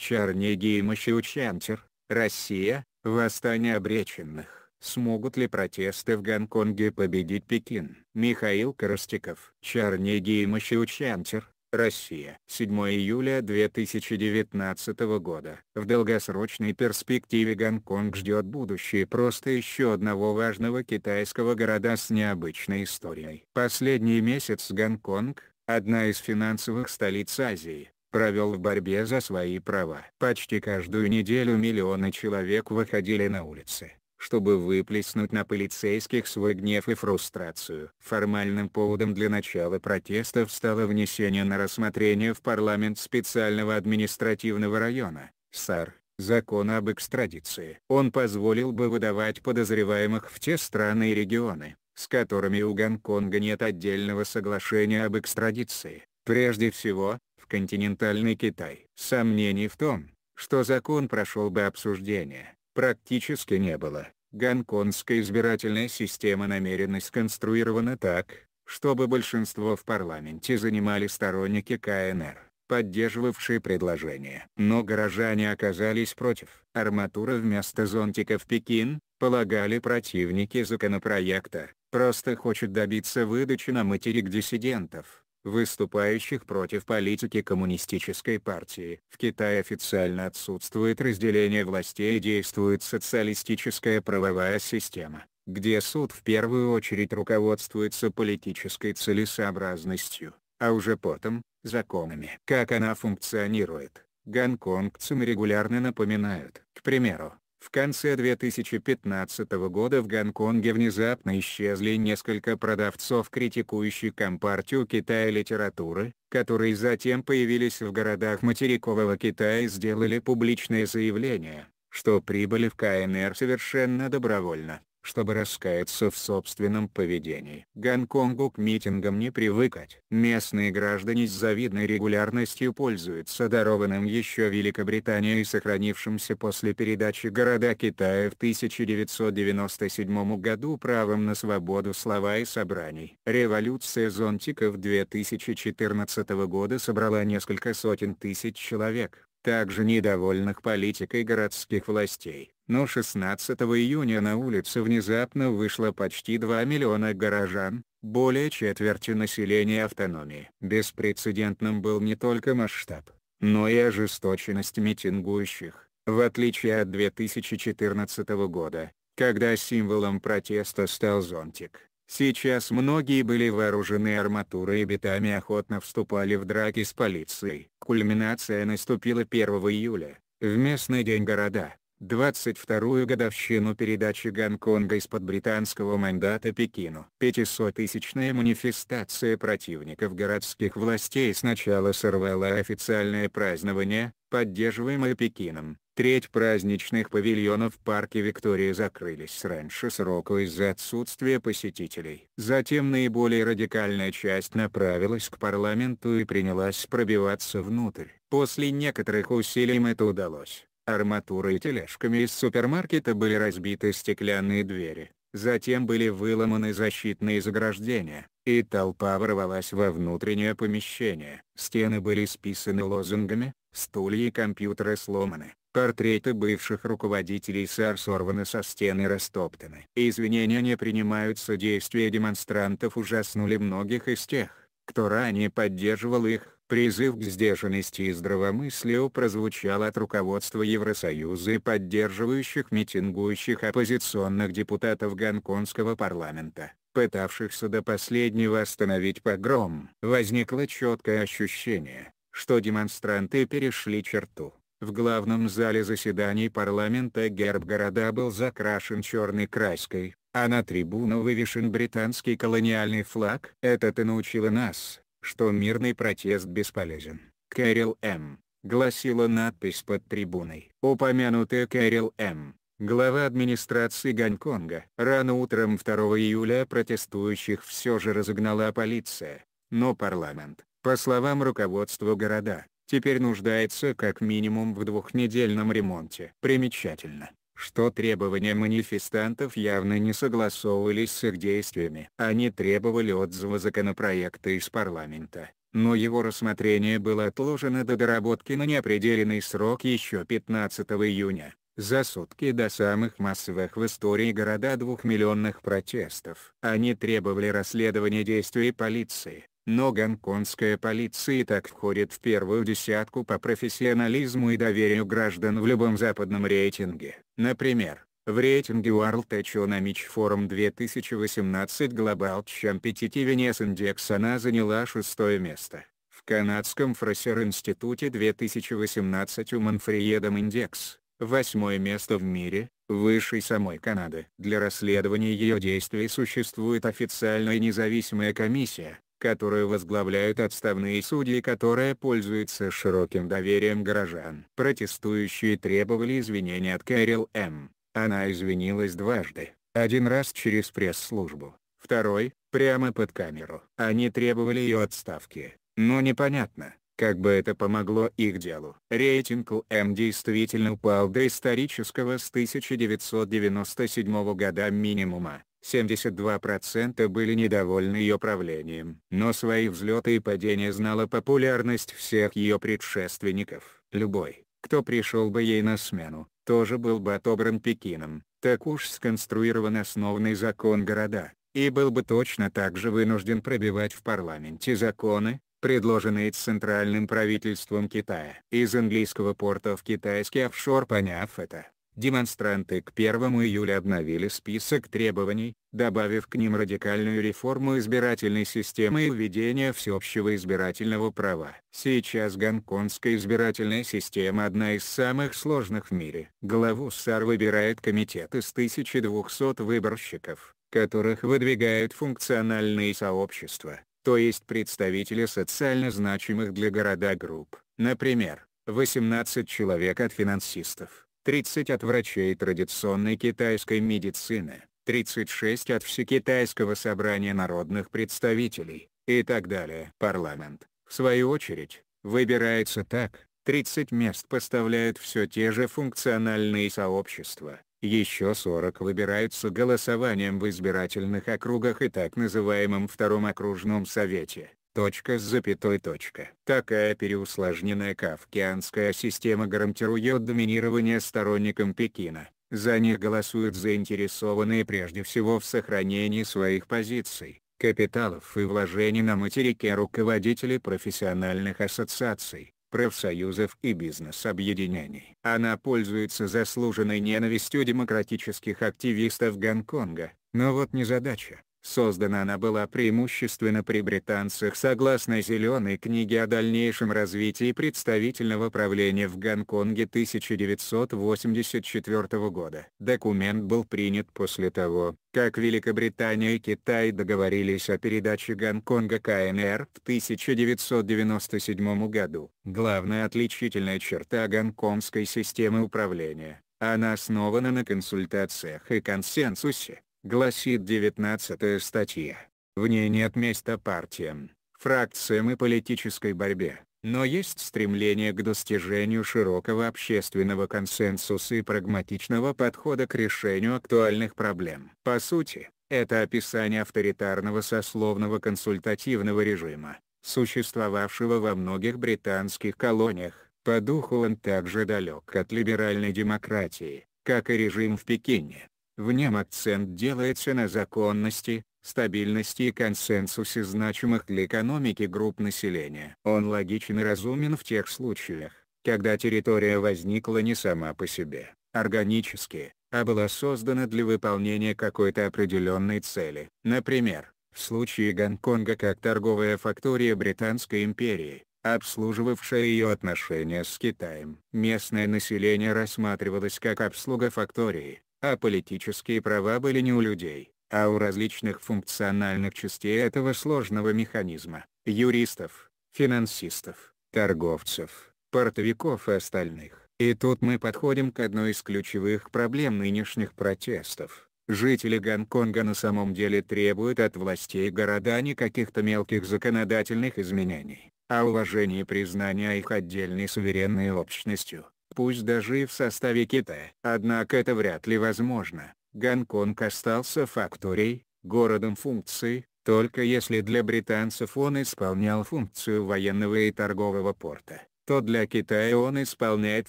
Чернигий Мащеучентер, Россия, восстание обреченных. Смогут ли протесты в Гонконге победить Пекин? Михаил Коростиков. Чернигий Мащеучентер, Россия. 7 июля 2019 года. В долгосрочной перспективе Гонконг ждет будущее просто еще одного важного китайского города с необычной историей. Последний месяц Гонконг, одна из финансовых столиц Азии, провел в борьбе за свои права. Почти каждую неделю миллионы человек выходили на улицы, чтобы выплеснуть на полицейских свой гнев и фрустрацию. Формальным поводом для начала протестов стало внесение на рассмотрение в парламент специального административного района, САР, закона об экстрадиции. Он позволил бы выдавать подозреваемых в те страны и регионы, с которыми у Гонконга нет отдельного соглашения об экстрадиции. Прежде всего, континентальный Китай. Сомнений в том, что закон прошел бы обсуждение, практически не было. Гонконгская избирательная система намеренно сконструирована так, чтобы большинство в парламенте занимали сторонники КНР, поддерживавшие предложение. Но горожане оказались против. Арматура вместо зонтиков Пекин, полагали противники законопроекта, просто хочет добиться выдачи на материк диссидентов выступающих против политики коммунистической партии. В Китае официально отсутствует разделение властей и действует социалистическая правовая система, где суд в первую очередь руководствуется политической целесообразностью, а уже потом – законами. Как она функционирует, гонконгцам регулярно напоминают. К примеру, в конце 2015 года в Гонконге внезапно исчезли несколько продавцов критикующих Компартию Китая литературы, которые затем появились в городах материкового Китая и сделали публичное заявление, что прибыли в КНР совершенно добровольно чтобы раскаяться в собственном поведении. Гонконгу к митингам не привыкать. Местные граждане с завидной регулярностью пользуются дарованным еще Великобританией сохранившимся после передачи города Китая в 1997 году правом на свободу слова и собраний. Революция зонтиков 2014 года собрала несколько сотен тысяч человек также недовольных политикой городских властей. Но 16 июня на улицы внезапно вышло почти 2 миллиона горожан, более четверти населения автономии. Беспрецедентным был не только масштаб, но и ожесточенность митингующих, в отличие от 2014 года, когда символом протеста стал зонтик. Сейчас многие были вооружены арматурой и битами и охотно вступали в драки с полицией. Кульминация наступила 1 июля, в местный день города, 22-ю годовщину передачи Гонконга из-под британского мандата Пекину. 500-тысячная манифестация противников городских властей сначала сорвала официальное празднование, поддерживаемое Пекином, треть праздничных павильонов в парке Виктория закрылись раньше срока из-за отсутствия посетителей. Затем наиболее радикальная часть направилась к парламенту и принялась пробиваться внутрь. После некоторых усилий им это удалось. Арматурой и тележками из супермаркета были разбиты стеклянные двери. Затем были выломаны защитные заграждения, и толпа ворвалась во внутреннее помещение. Стены были списаны лозунгами, стулья и компьютеры сломаны. Портреты бывших руководителей САР сорваны со стены растоптаны. Извинения не принимаются действия демонстрантов ужаснули многих из тех, кто ранее поддерживал их. Призыв к сдержанности и здравомыслию прозвучал от руководства Евросоюза и поддерживающих митингующих оппозиционных депутатов гонконгского парламента, пытавшихся до последнего остановить погром. Возникло четкое ощущение, что демонстранты перешли черту в главном зале заседаний парламента герб города был закрашен черной краской, а на трибуну вывешен британский колониальный флаг. это ты научила нас, что мирный протест бесполезен. Кэрил М. гласила надпись под трибуной. Упомянутая Кэрил М. глава администрации Гонконга. Рано утром 2 июля протестующих все же разогнала полиция, но парламент, по словам руководства города, теперь нуждается как минимум в двухнедельном ремонте. Примечательно, что требования манифестантов явно не согласовывались с их действиями. Они требовали отзыва законопроекта из парламента, но его рассмотрение было отложено до доработки на неопределенный срок еще 15 июня, за сутки до самых массовых в истории города двухмиллионных протестов. Они требовали расследования действий полиции, но гонконгская полиция и так входит в первую десятку по профессионализму и доверию граждан в любом западном рейтинге. Например, в рейтинге World Economic Forum 2018 Global Competitiveness Index она заняла шестое место. В канадском Фросер-институте 2018 у Манфриедом индекс, восьмое место в мире, выше самой Канады. Для расследования ее действий существует официальная независимая комиссия, которую возглавляют отставные судьи которая пользуется широким доверием горожан. Протестующие требовали извинения от Кэрил М. Она извинилась дважды, один раз через пресс-службу, второй – прямо под камеру. Они требовали ее отставки, но непонятно, как бы это помогло их делу. Рейтинг ЛМ действительно упал до исторического с 1997 года минимума. 72% были недовольны ее правлением. Но свои взлеты и падения знала популярность всех ее предшественников. Любой, кто пришел бы ей на смену, тоже был бы отобран Пекином. Так уж сконструирован основный закон города, и был бы точно так же вынужден пробивать в парламенте законы, предложенные Центральным правительством Китая. Из английского порта в китайский офшор поняв это, демонстранты к 1 июля обновили список требований, добавив к ним радикальную реформу избирательной системы и введение всеобщего избирательного права. Сейчас гонконгская избирательная система одна из самых сложных в мире. Главу САР выбирает комитет из 1200 выборщиков, которых выдвигают функциональные сообщества, то есть представители социально значимых для города групп, например, 18 человек от финансистов, 30 от врачей традиционной китайской медицины, 36 от Всекитайского собрания народных представителей, и так далее. Парламент, в свою очередь, выбирается так, 30 мест поставляют все те же функциональные сообщества, еще 40 выбираются голосованием в избирательных округах и так называемом втором окружном совете. Точка с запятой точка. Такая переусложненная кавкианская система гарантирует доминирование сторонникам Пекина. За них голосуют заинтересованные прежде всего в сохранении своих позиций, капиталов и вложений на материке руководители профессиональных ассоциаций, профсоюзов и бизнес-объединений. Она пользуется заслуженной ненавистью демократических активистов Гонконга, но вот незадача. Создана она была преимущественно при британцах согласно «Зеленой книге о дальнейшем развитии представительного правления в Гонконге 1984 года». Документ был принят после того, как Великобритания и Китай договорились о передаче Гонконга КНР в 1997 году. Главная отличительная черта гонконгской системы управления она основана на консультациях и консенсусе, гласит 19 статья. В ней нет места партиям, фракциям и политической борьбе, но есть стремление к достижению широкого общественного консенсуса и прагматичного подхода к решению актуальных проблем. По сути, это описание авторитарного сословного консультативного режима, существовавшего во многих британских колониях. По духу он также далек от либеральной демократии, как и режим в Пекине. В нем акцент делается на законности, стабильности и консенсусе значимых для экономики групп населения. Он логичен и разумен в тех случаях, когда территория возникла не сама по себе, органически, а была создана для выполнения какой-то определенной цели. Например, в случае Гонконга как торговая фактория Британской империи, обслуживавшая ее отношения с Китаем. Местное население рассматривалось как обслуга фактории, а политические права были не у людей, а у различных функциональных частей этого сложного механизма, юристов, финансистов, торговцев, портовиков и остальных. И тут мы подходим к одной из ключевых проблем нынешних протестов. Жители Гонконга на самом деле требуют от властей города не каких-то мелких законодательных изменений, а уважения и признания их отдельной суверенной общностью пусть даже и в составе Китая. Однако это вряд ли возможно. Гонконг остался факторией, городом функций, только если для британцев он исполнял функцию военного и торгового порта, то для Китая он исполняет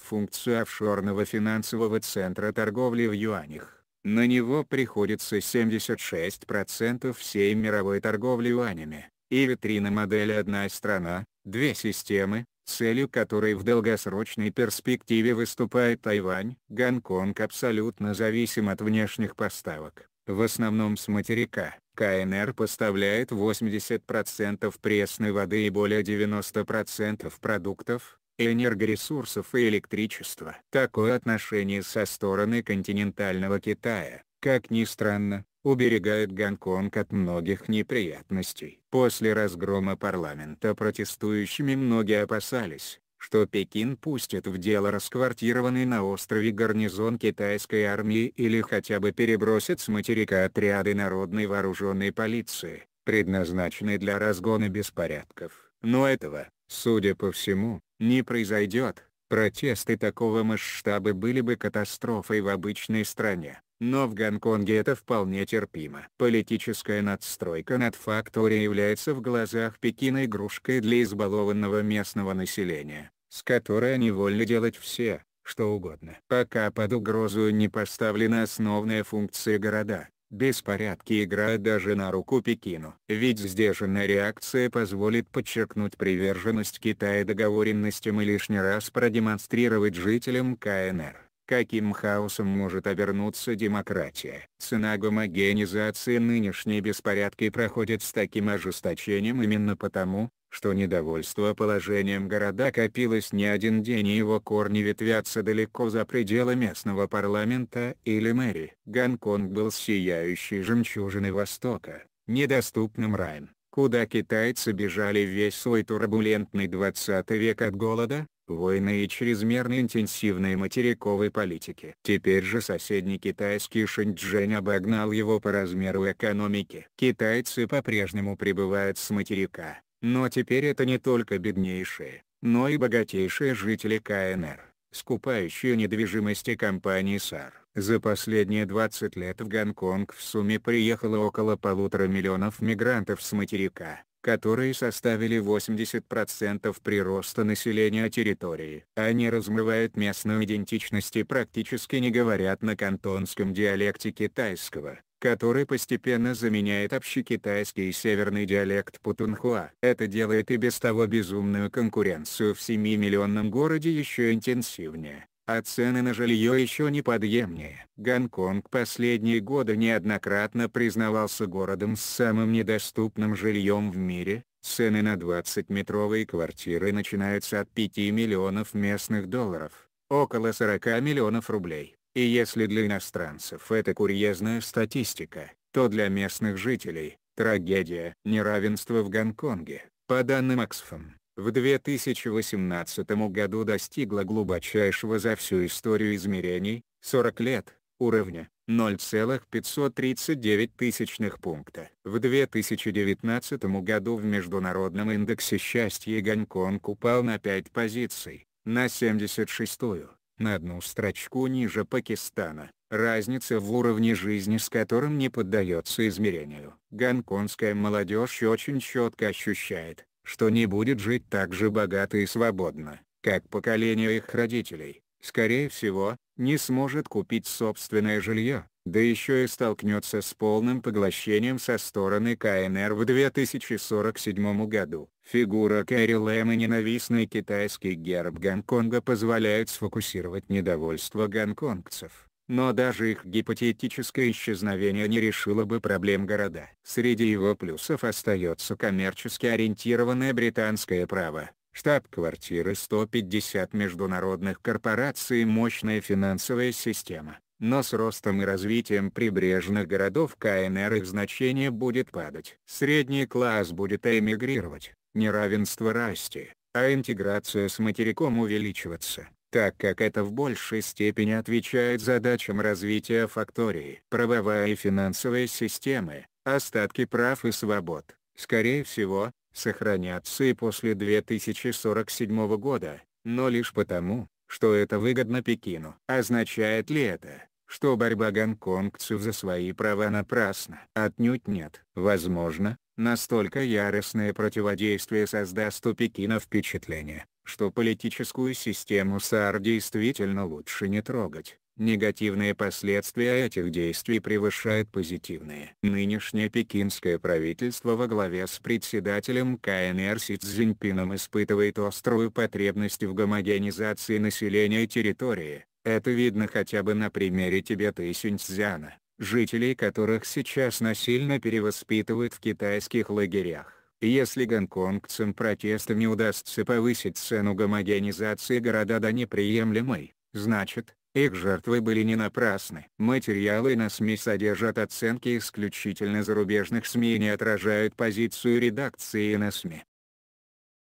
функцию офшорного финансового центра торговли в юанях. На него приходится 76% всей мировой торговли юанями. И витрина модели «Одна страна, две системы» целью которой в долгосрочной перспективе выступает Тайвань. Гонконг абсолютно зависим от внешних поставок, в основном с материка. КНР поставляет 80% пресной воды и более 90% продуктов, энергоресурсов и электричества. Такое отношение со стороны континентального Китая, как ни странно, уберегает Гонконг от многих неприятностей. После разгрома парламента протестующими многие опасались, что Пекин пустит в дело расквартированный на острове гарнизон китайской армии или хотя бы перебросит с материка отряды народной вооруженной полиции, предназначенной для разгона беспорядков. Но этого, судя по всему, не произойдет. Протесты такого масштаба были бы катастрофой в обычной стране но в Гонконге это вполне терпимо. Политическая надстройка над факторией является в глазах Пекина игрушкой для избалованного местного населения, с которой они вольны делать все, что угодно. Пока под угрозу не поставлена основная функция города, беспорядки играют даже на руку Пекину. Ведь сдержанная реакция позволит подчеркнуть приверженность Китая договоренностям и лишний раз продемонстрировать жителям КНР Каким хаосом может обернуться демократия? Цена гомогенизации нынешней беспорядки проходит с таким ожесточением именно потому, что недовольство положением города копилось не один день и его корни ветвятся далеко за пределы местного парламента или мэрии. Гонконг был сияющей жемчужиной Востока, недоступным раем, куда китайцы бежали весь свой турбулентный 20 век от голода, войны и чрезмерно интенсивной материковой политики. Теперь же соседний китайский Шэньчжэнь обогнал его по размеру экономики. Китайцы по-прежнему прибывают с материка, но теперь это не только беднейшие, но и богатейшие жители КНР, скупающие недвижимости компании САР. За последние 20 лет в Гонконг в сумме приехало около полутора миллионов мигрантов с материка, которые составили 80% прироста населения территории. Они размывают местную идентичность и практически не говорят на кантонском диалекте китайского, который постепенно заменяет общекитайский северный диалект Путунхуа. Это делает и без того безумную конкуренцию в 7-миллионном городе еще интенсивнее а цены на жилье еще не подъемнее. Гонконг последние годы неоднократно признавался городом с самым недоступным жильем в мире, цены на 20-метровые квартиры начинаются от 5 миллионов местных долларов, около 40 миллионов рублей. И если для иностранцев это курьезная статистика, то для местных жителей – трагедия. Неравенство в Гонконге, по данным Oxfam, в 2018 году достигла глубочайшего за всю историю измерений, 40 лет, уровня 0,539 пункта. В 2019 году в Международном индексе счастья Гонконг упал на 5 позиций, на 76-ю, на одну строчку ниже Пакистана. Разница в уровне жизни с которым не поддается измерению. Гонконгская молодежь очень четко ощущает, что не будет жить так же богато и свободно, как поколение их родителей, скорее всего, не сможет купить собственное жилье, да еще и столкнется с полным поглощением со стороны КНР в 2047 году. Фигура Кэрри Лэм и ненавистный китайский герб Гонконга позволяют сфокусировать недовольство гонконгцев но даже их гипотетическое исчезновение не решило бы проблем города. Среди его плюсов остается коммерчески ориентированное британское право, штаб-квартиры 150 международных корпораций и мощная финансовая система. Но с ростом и развитием прибрежных городов КНР их значение будет падать. Средний класс будет эмигрировать, неравенство расти, а интеграция с материком увеличиваться так как это в большей степени отвечает задачам развития фактории. Правовая и финансовая системы, остатки прав и свобод, скорее всего, сохранятся и после 2047 года, но лишь потому, что это выгодно Пекину. Означает ли это, что борьба гонконгцев за свои права напрасна? Отнюдь нет. Возможно, Настолько яростное противодействие создаст у Пекина впечатление, что политическую систему САР действительно лучше не трогать. Негативные последствия этих действий превышают позитивные. Нынешнее пекинское правительство во главе с председателем КНР Си Цзиньпином испытывает острую потребность в гомогенизации населения территории. Это видно хотя бы на примере Тибета и Синьцзяна жителей которых сейчас насильно перевоспитывают в китайских лагерях. Если гонконгцам протестами удастся повысить цену гомогенизации города до неприемлемой, значит, их жертвы были не напрасны. Материалы на СМИ содержат оценки исключительно зарубежных СМИ и не отражают позицию редакции на СМИ.